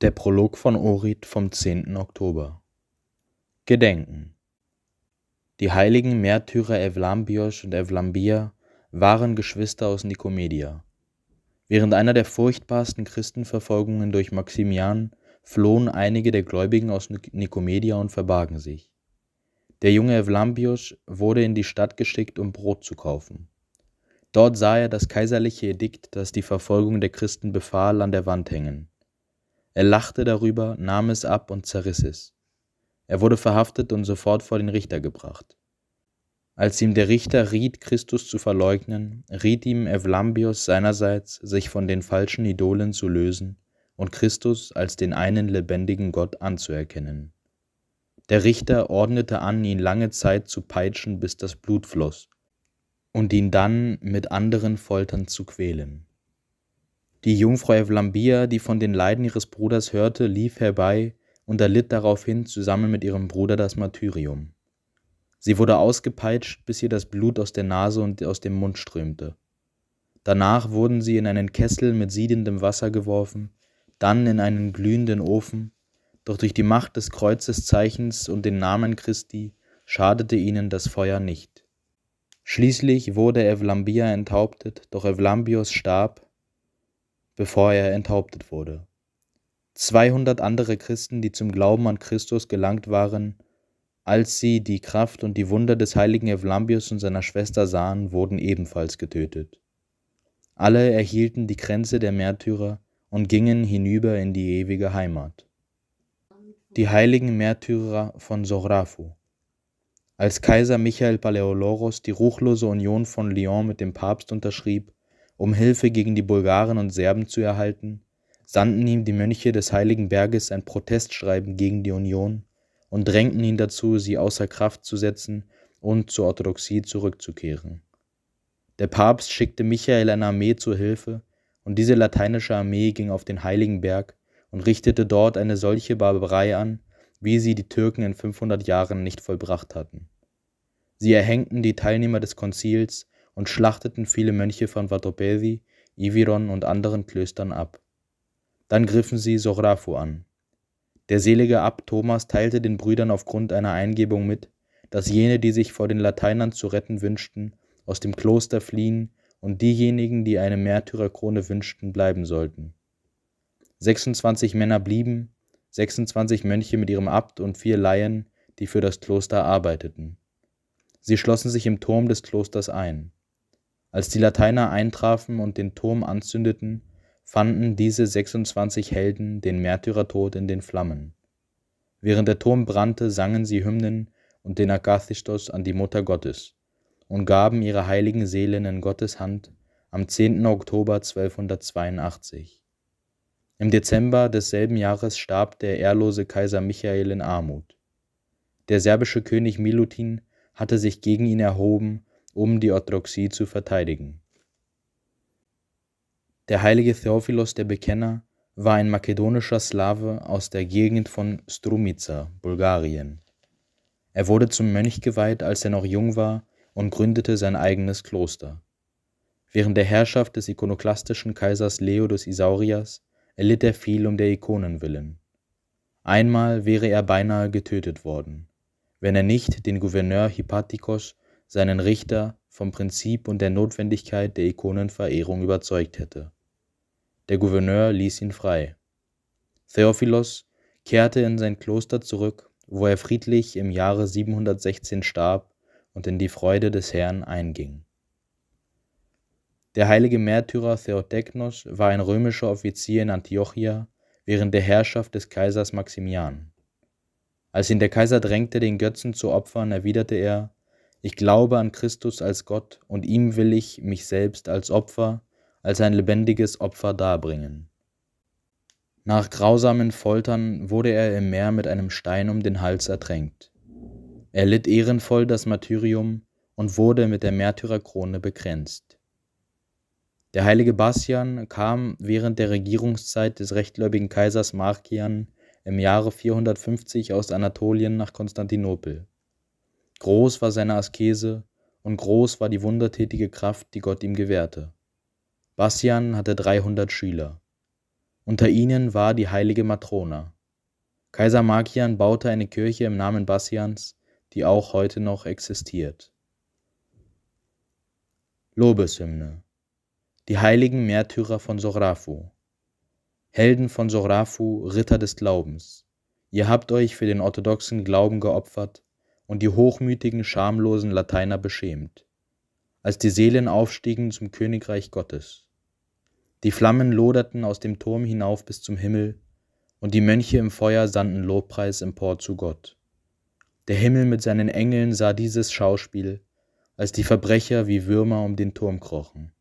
Der Prolog von Orit vom 10. Oktober. Gedenken. Die heiligen Märtyrer Evlambios und Evlambia waren Geschwister aus Nikomedia. Während einer der furchtbarsten Christenverfolgungen durch Maximian flohen einige der Gläubigen aus Nikomedia und verbargen sich. Der junge Evlambios wurde in die Stadt geschickt, um Brot zu kaufen. Dort sah er das kaiserliche Edikt, das die Verfolgung der Christen befahl, an der Wand hängen. Er lachte darüber, nahm es ab und zerriss es. Er wurde verhaftet und sofort vor den Richter gebracht. Als ihm der Richter riet, Christus zu verleugnen, riet ihm Evlambios seinerseits, sich von den falschen Idolen zu lösen und Christus als den einen lebendigen Gott anzuerkennen. Der Richter ordnete an, ihn lange Zeit zu peitschen, bis das Blut floss, und ihn dann mit anderen Foltern zu quälen. Die Jungfrau Evlambia, die von den Leiden ihres Bruders hörte, lief herbei und erlitt daraufhin zusammen mit ihrem Bruder das Martyrium. Sie wurde ausgepeitscht, bis ihr das Blut aus der Nase und aus dem Mund strömte. Danach wurden sie in einen Kessel mit siedendem Wasser geworfen, dann in einen glühenden Ofen, doch durch die Macht des Kreuzeszeichens und den Namen Christi schadete ihnen das Feuer nicht. Schließlich wurde Evlambia enthauptet, doch Evlambios starb, bevor er enthauptet wurde. 200 andere Christen, die zum Glauben an Christus gelangt waren, als sie die Kraft und die Wunder des heiligen Evlambius und seiner Schwester sahen, wurden ebenfalls getötet. Alle erhielten die Grenze der Märtyrer und gingen hinüber in die ewige Heimat. Die heiligen Märtyrer von Sografu. Als Kaiser Michael Paleoloros die ruchlose Union von Lyon mit dem Papst unterschrieb, um Hilfe gegen die Bulgaren und Serben zu erhalten, sandten ihm die Mönche des Heiligen Berges ein Protestschreiben gegen die Union und drängten ihn dazu, sie außer Kraft zu setzen und zur Orthodoxie zurückzukehren. Der Papst schickte Michael eine Armee zur Hilfe, und diese lateinische Armee ging auf den Heiligen Berg und richtete dort eine solche Barbarei an, wie sie die Türken in 500 Jahren nicht vollbracht hatten. Sie erhängten die Teilnehmer des Konzils und schlachteten viele Mönche von Vatopedi, Iviron und anderen Klöstern ab. Dann griffen sie Sografu an. Der selige Abt Thomas teilte den Brüdern aufgrund einer Eingebung mit, dass jene, die sich vor den Lateinern zu retten wünschten, aus dem Kloster fliehen und diejenigen, die eine Märtyrerkrone wünschten, bleiben sollten. 26 Männer blieben, 26 Mönche mit ihrem Abt und vier Laien, die für das Kloster arbeiteten. Sie schlossen sich im Turm des Klosters ein. Als die Lateiner eintrafen und den Turm anzündeten, fanden diese 26 Helden den Märtyrertod in den Flammen. Während der Turm brannte, sangen sie Hymnen und den Agathistos an die Mutter Gottes und gaben ihre heiligen Seelen in Gottes Hand am 10. Oktober 1282. Im Dezember desselben Jahres starb der ehrlose Kaiser Michael in Armut. Der serbische König Milutin hatte sich gegen ihn erhoben um die Orthodoxie zu verteidigen. Der heilige Theophilos der Bekenner war ein makedonischer Slave aus der Gegend von Strumica, Bulgarien. Er wurde zum Mönch geweiht, als er noch jung war, und gründete sein eigenes Kloster. Während der Herrschaft des ikonoklastischen Kaisers Leo des Isaurias erlitt er viel um der Ikonen willen. Einmal wäre er beinahe getötet worden, wenn er nicht den Gouverneur Hippatikos seinen Richter vom Prinzip und der Notwendigkeit der Ikonenverehrung überzeugt hätte. Der Gouverneur ließ ihn frei. Theophilos kehrte in sein Kloster zurück, wo er friedlich im Jahre 716 starb und in die Freude des Herrn einging. Der heilige Märtyrer Theodeknos war ein römischer Offizier in Antiochia während der Herrschaft des Kaisers Maximian. Als ihn der Kaiser drängte, den Götzen zu opfern, erwiderte er, ich glaube an Christus als Gott und ihm will ich mich selbst als Opfer, als ein lebendiges Opfer darbringen. Nach grausamen Foltern wurde er im Meer mit einem Stein um den Hals ertränkt. Er litt ehrenvoll das Martyrium und wurde mit der Märtyrerkrone bekränzt. Der heilige Bastian kam während der Regierungszeit des rechtgläubigen Kaisers Markian im Jahre 450 aus Anatolien nach Konstantinopel. Groß war seine Askese und groß war die wundertätige Kraft, die Gott ihm gewährte. Bastian hatte 300 Schüler. Unter ihnen war die heilige Matrona. Kaiser Markian baute eine Kirche im Namen Bastians, die auch heute noch existiert. Lobeshymne Die heiligen Märtyrer von Sografu Helden von Sografu, Ritter des Glaubens, ihr habt euch für den orthodoxen Glauben geopfert, und die hochmütigen, schamlosen Lateiner beschämt, als die Seelen aufstiegen zum Königreich Gottes. Die Flammen loderten aus dem Turm hinauf bis zum Himmel, und die Mönche im Feuer sandten Lobpreis empor zu Gott. Der Himmel mit seinen Engeln sah dieses Schauspiel, als die Verbrecher wie Würmer um den Turm krochen.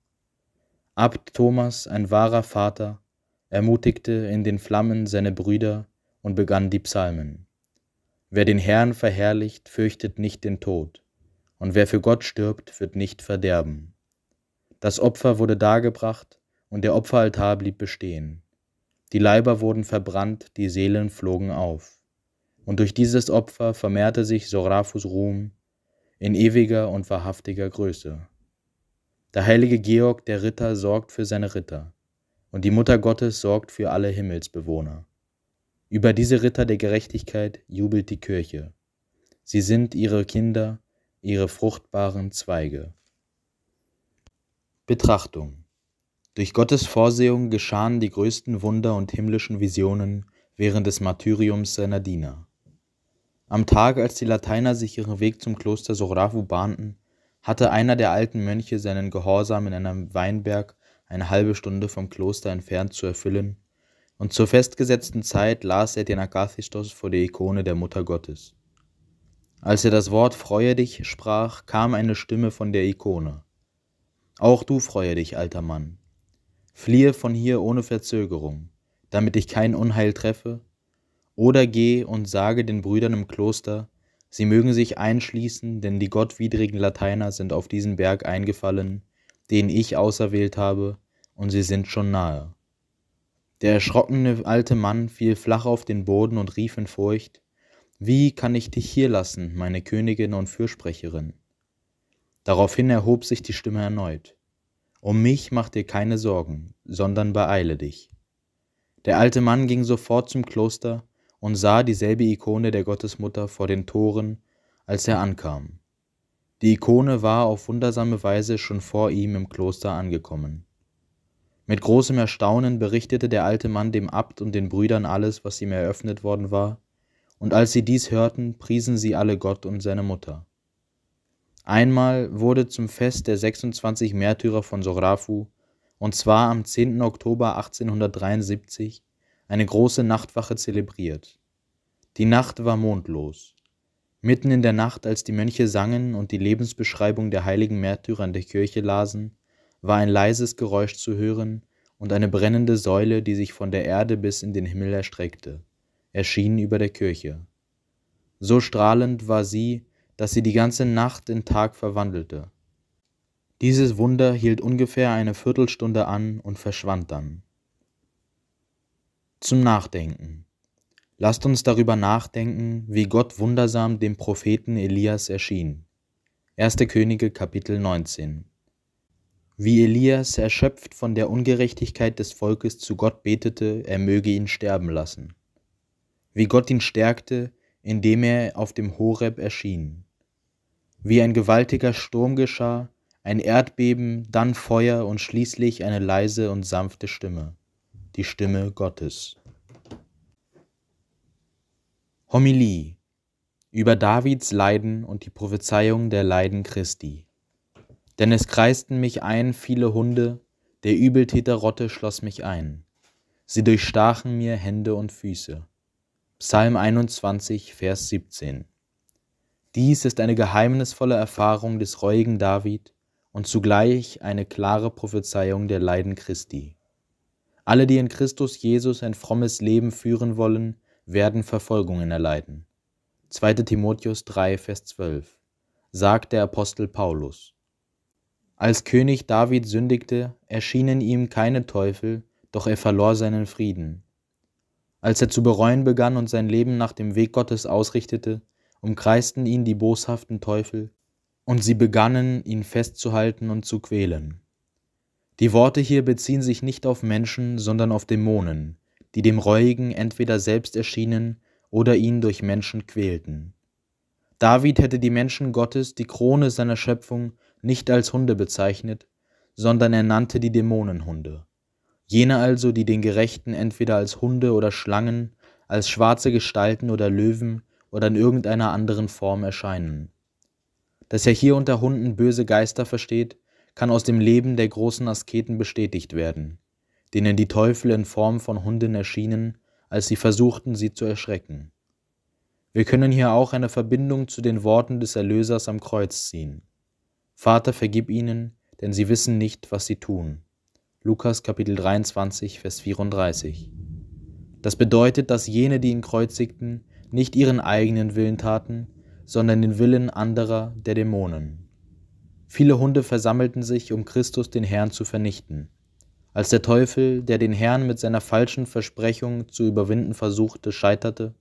Abt Thomas, ein wahrer Vater, ermutigte in den Flammen seine Brüder und begann die Psalmen. Wer den Herrn verherrlicht, fürchtet nicht den Tod, und wer für Gott stirbt, wird nicht verderben. Das Opfer wurde dargebracht, und der Opferaltar blieb bestehen. Die Leiber wurden verbrannt, die Seelen flogen auf. Und durch dieses Opfer vermehrte sich Soraphus Ruhm in ewiger und wahrhaftiger Größe. Der heilige Georg der Ritter sorgt für seine Ritter, und die Mutter Gottes sorgt für alle Himmelsbewohner. Über diese Ritter der Gerechtigkeit jubelt die Kirche. Sie sind ihre Kinder, ihre fruchtbaren Zweige. Betrachtung. Durch Gottes Vorsehung geschahen die größten Wunder und himmlischen Visionen während des Martyriums seiner Diener. Am Tag, als die Lateiner sich ihren Weg zum Kloster Sorafu bahnten, hatte einer der alten Mönche seinen Gehorsam in einem Weinberg eine halbe Stunde vom Kloster entfernt zu erfüllen und zur festgesetzten Zeit las er den Akathistos vor der Ikone der Mutter Gottes. Als er das Wort Freue dich sprach, kam eine Stimme von der Ikone. Auch du freue dich, alter Mann. Fliehe von hier ohne Verzögerung, damit ich kein Unheil treffe, oder geh und sage den Brüdern im Kloster, sie mögen sich einschließen, denn die gottwidrigen Lateiner sind auf diesen Berg eingefallen, den ich auserwählt habe, und sie sind schon nahe. Der erschrockene alte Mann fiel flach auf den Boden und rief in Furcht Wie kann ich dich hier lassen, meine Königin und Fürsprecherin? Daraufhin erhob sich die Stimme erneut Um mich mach dir keine Sorgen, sondern beeile dich. Der alte Mann ging sofort zum Kloster und sah dieselbe Ikone der Gottesmutter vor den Toren, als er ankam. Die Ikone war auf wundersame Weise schon vor ihm im Kloster angekommen. Mit großem Erstaunen berichtete der alte Mann dem Abt und den Brüdern alles, was ihm eröffnet worden war, und als sie dies hörten, priesen sie alle Gott und seine Mutter. Einmal wurde zum Fest der 26 Märtyrer von Sografu, und zwar am 10. Oktober 1873, eine große Nachtwache zelebriert. Die Nacht war mondlos. Mitten in der Nacht, als die Mönche sangen und die Lebensbeschreibung der heiligen Märtyrer in der Kirche lasen, war ein leises Geräusch zu hören und eine brennende Säule, die sich von der Erde bis in den Himmel erstreckte, erschien über der Kirche. So strahlend war sie, dass sie die ganze Nacht in Tag verwandelte. Dieses Wunder hielt ungefähr eine Viertelstunde an und verschwand dann. Zum Nachdenken. Lasst uns darüber nachdenken, wie Gott wundersam dem Propheten Elias erschien. 1. Könige Kapitel 19 wie Elias erschöpft von der Ungerechtigkeit des Volkes zu Gott betete, er möge ihn sterben lassen. Wie Gott ihn stärkte, indem er auf dem Horeb erschien. Wie ein gewaltiger Sturm geschah, ein Erdbeben, dann Feuer und schließlich eine leise und sanfte Stimme, die Stimme Gottes. Homilie über Davids Leiden und die Prophezeiung der Leiden Christi. Denn es kreisten mich ein viele Hunde, der Übeltäter Rotte schloss mich ein. Sie durchstachen mir Hände und Füße. Psalm 21, Vers 17. Dies ist eine geheimnisvolle Erfahrung des reuigen David und zugleich eine klare Prophezeiung der Leiden Christi. Alle, die in Christus Jesus ein frommes Leben führen wollen, werden Verfolgungen erleiden. 2. Timotheus 3, Vers 12 sagt der Apostel Paulus. Als König David sündigte, erschienen ihm keine Teufel, doch er verlor seinen Frieden. Als er zu bereuen begann und sein Leben nach dem Weg Gottes ausrichtete, umkreisten ihn die boshaften Teufel, und sie begannen, ihn festzuhalten und zu quälen. Die Worte hier beziehen sich nicht auf Menschen, sondern auf Dämonen, die dem Reuigen entweder selbst erschienen oder ihn durch Menschen quälten. David hätte die Menschen Gottes, die Krone seiner Schöpfung, nicht als Hunde bezeichnet, sondern er nannte die Dämonenhunde. Jene also, die den Gerechten entweder als Hunde oder Schlangen, als schwarze Gestalten oder Löwen oder in irgendeiner anderen Form erscheinen. Dass er hier unter Hunden böse Geister versteht, kann aus dem Leben der großen Asketen bestätigt werden, denen die Teufel in Form von Hunden erschienen, als sie versuchten, sie zu erschrecken. Wir können hier auch eine Verbindung zu den Worten des Erlösers am Kreuz ziehen. Vater, vergib ihnen, denn sie wissen nicht, was sie tun. Lukas Kapitel 23, Vers 34. Das bedeutet, dass jene, die ihn kreuzigten, nicht ihren eigenen Willen taten, sondern den Willen anderer der Dämonen. Viele Hunde versammelten sich, um Christus den Herrn zu vernichten. Als der Teufel, der den Herrn mit seiner falschen Versprechung zu überwinden versuchte, scheiterte,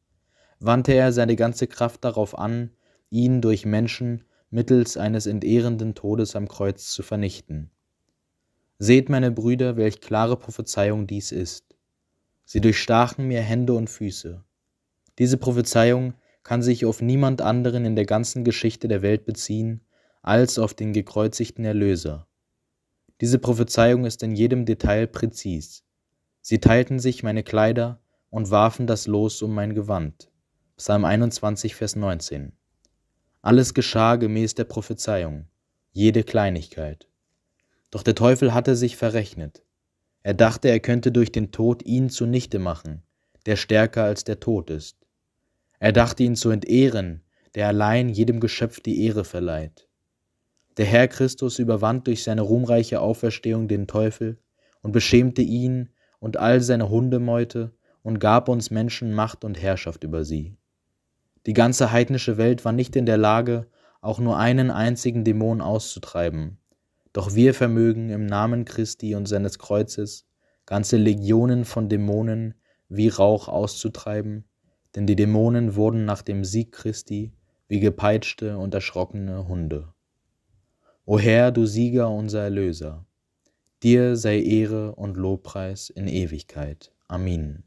wandte er seine ganze Kraft darauf an, ihn durch Menschen mittels eines entehrenden Todes am Kreuz zu vernichten. Seht, meine Brüder, welch klare Prophezeiung dies ist. Sie durchstachen mir Hände und Füße. Diese Prophezeiung kann sich auf niemand anderen in der ganzen Geschichte der Welt beziehen, als auf den gekreuzigten Erlöser. Diese Prophezeiung ist in jedem Detail präzis. Sie teilten sich meine Kleider und warfen das Los um mein Gewand. Psalm 21, Vers 19. Alles geschah gemäß der Prophezeiung, jede Kleinigkeit. Doch der Teufel hatte sich verrechnet. Er dachte, er könnte durch den Tod ihn zunichte machen, der stärker als der Tod ist. Er dachte, ihn zu entehren, der allein jedem Geschöpf die Ehre verleiht. Der Herr Christus überwand durch seine ruhmreiche Auferstehung den Teufel und beschämte ihn und all seine Hundemeute und gab uns Menschen Macht und Herrschaft über sie. Die ganze heidnische Welt war nicht in der Lage, auch nur einen einzigen Dämon auszutreiben. Doch wir vermögen im Namen Christi und seines Kreuzes ganze Legionen von Dämonen wie Rauch auszutreiben, denn die Dämonen wurden nach dem Sieg Christi wie gepeitschte und erschrockene Hunde. O Herr, du Sieger, unser Erlöser, dir sei Ehre und Lobpreis in Ewigkeit. Amen.